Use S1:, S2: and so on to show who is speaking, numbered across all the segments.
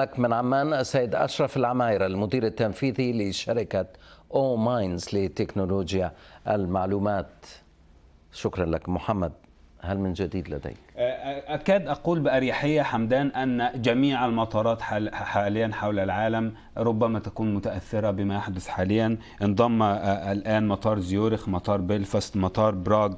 S1: لك من عمان السيد أشرف العمايرة المدير التنفيذي لشركة أو ماينز لتكنولوجيا المعلومات شكرا لك محمد هل من جديد لديك؟
S2: أكاد أقول بأريحية حمدان أن جميع المطارات حاليا حول العالم ربما تكون متأثرة بما يحدث حاليا انضم الآن مطار زيورخ مطار بلفاست مطار براغ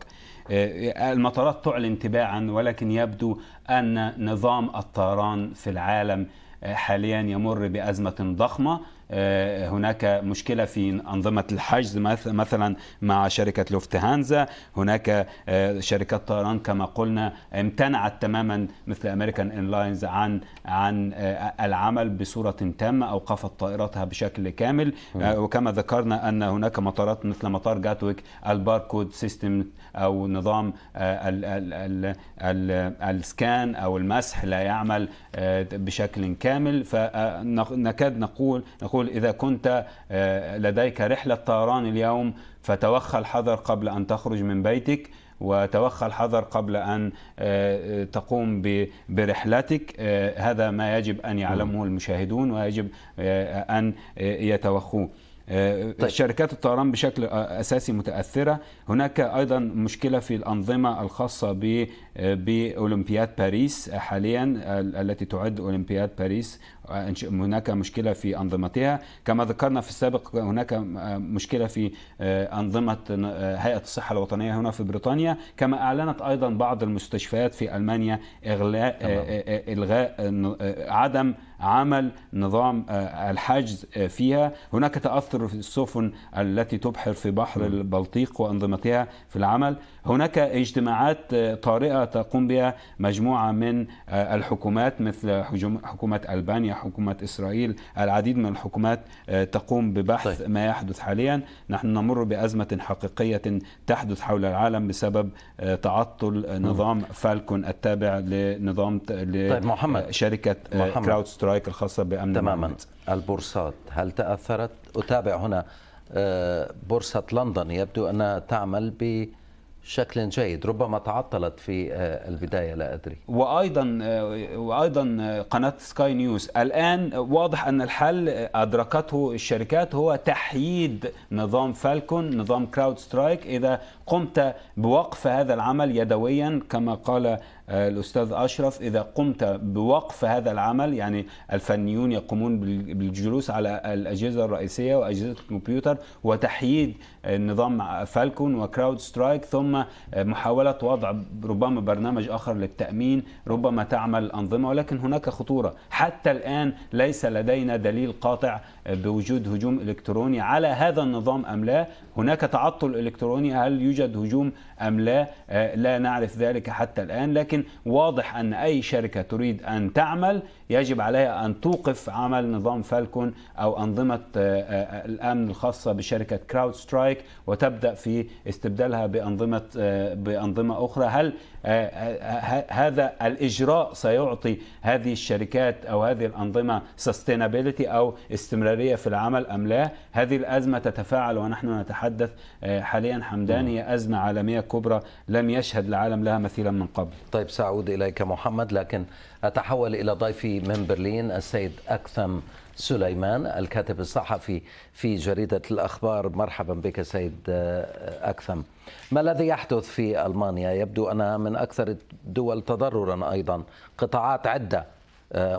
S2: المطارات تعلن تباعا ولكن يبدو أن نظام الطيران في العالم حاليا يمر بأزمة ضخمة آه، هناك مشكلة في أنظمة الحجز مثلا مع شركة لوفت هانزا هناك آه، شركات طيران كما قلنا امتنعت تماما مثل أمريكان إيرلاينز عن عن آه، العمل بصورة تامة أوقفت طائراتها بشكل كامل وكما ذكرنا أن هناك مطارات مثل مطار جاتويك الباركود سيستم أو نظام الـ الـ الـ الـ السكان أو المسح لا يعمل بشكل كامل فنكاد نقول نقول يقول إذا كنت آه، لديك رحلة طيران اليوم فتوخى الحذر قبل أن تخرج من بيتك وتوخى الحذر قبل أن آه، تقوم برحلتك آه، هذا ما يجب أن يعلمه المشاهدون ويجب أن يتوخوه آه، طيب. شركات الطيران بشكل اساسي متاثره هناك ايضا مشكله في الانظمه الخاصه ب آه، باولمبياد باريس حاليا التي تعد اولمبياد باريس آه، هناك مشكله في انظمتها كما ذكرنا في السابق هناك مشكله في انظمه هيئه الصحه الوطنيه هنا في بريطانيا كما اعلنت ايضا بعض المستشفيات في المانيا اغلاء الغاء عدم عمل نظام آه، الحجز آه، فيها هناك تأثر في السفن التي تبحر في بحر البلطيق وأنظمتها في العمل هناك اجتماعات آه، طارئة تقوم بها مجموعة من الحكومات مثل حكومة ألبانيا حكومة إسرائيل العديد من الحكومات تقوم ببحث طيب. ما يحدث حاليا نحن نمر بأزمة حقيقية تحدث حول العالم بسبب تعطل نظام فالكون التابع لنظام طيب محمد. شركة محمد. كراودستروك رايك
S1: الخاصه بامن تماما المعلومات. البورصات هل تاثرت اتابع هنا آه، بورصه لندن يبدو انها تعمل ب شكل جيد ربما تعطلت في آه، البدايه لا ادري
S2: وايضا آه، وايضا قناه سكاي نيوز الان واضح ان الحل ادركته الشركات هو تحييد نظام فالكون نظام كراود سترايك اذا قمت بوقف هذا العمل يدويا كما قال آه، الأستاذ أشرف إذا قمت بوقف هذا العمل يعني الفنيون يقومون بالجلوس على الأجهزة الرئيسية وأجهزة الكمبيوتر وتحييد آه، نظام فالكون وكراود سترايك ثم آه، محاولة وضع ربما برنامج آخر للتأمين ربما تعمل الأنظمة ولكن هناك خطورة حتى الآن ليس لدينا دليل قاطع بوجود هجوم إلكتروني على هذا النظام أم لا هناك تعطل إلكتروني هل يوجد هجوم أم لا لا نعرف ذلك حتى الآن لكن ولكن واضح أن أي شركة تريد أن تعمل يجب عليها أن توقف عمل نظام فالكون أو أنظمة آه، آه، آه، الأمن الخاصة بشركة كراود سترايك وتبدأ في استبدالها بأنظمة بأنظمة أخرى هل هذا الإجراء سيعطي هذه الشركات أو هذه الأنظمة سستينابيلتي أو استمرارية في العمل أم لا هذه الأزمة تتفاعل ونحن نتحدث حاليا حمدان نعم. هي أزمة عالمية كبرى لم يشهد العالم لها مثيلا
S1: من قبل طيب طيب سأعود إليك محمد لكن أتحول إلى ضيفي من برلين السيد أكثم سليمان الكاتب الصحفي في جريدة الأخبار مرحبا بك سيد أكثم ما الذي يحدث في ألمانيا يبدو أنها من أكثر الدول تضررا أيضا قطاعات عدة آه،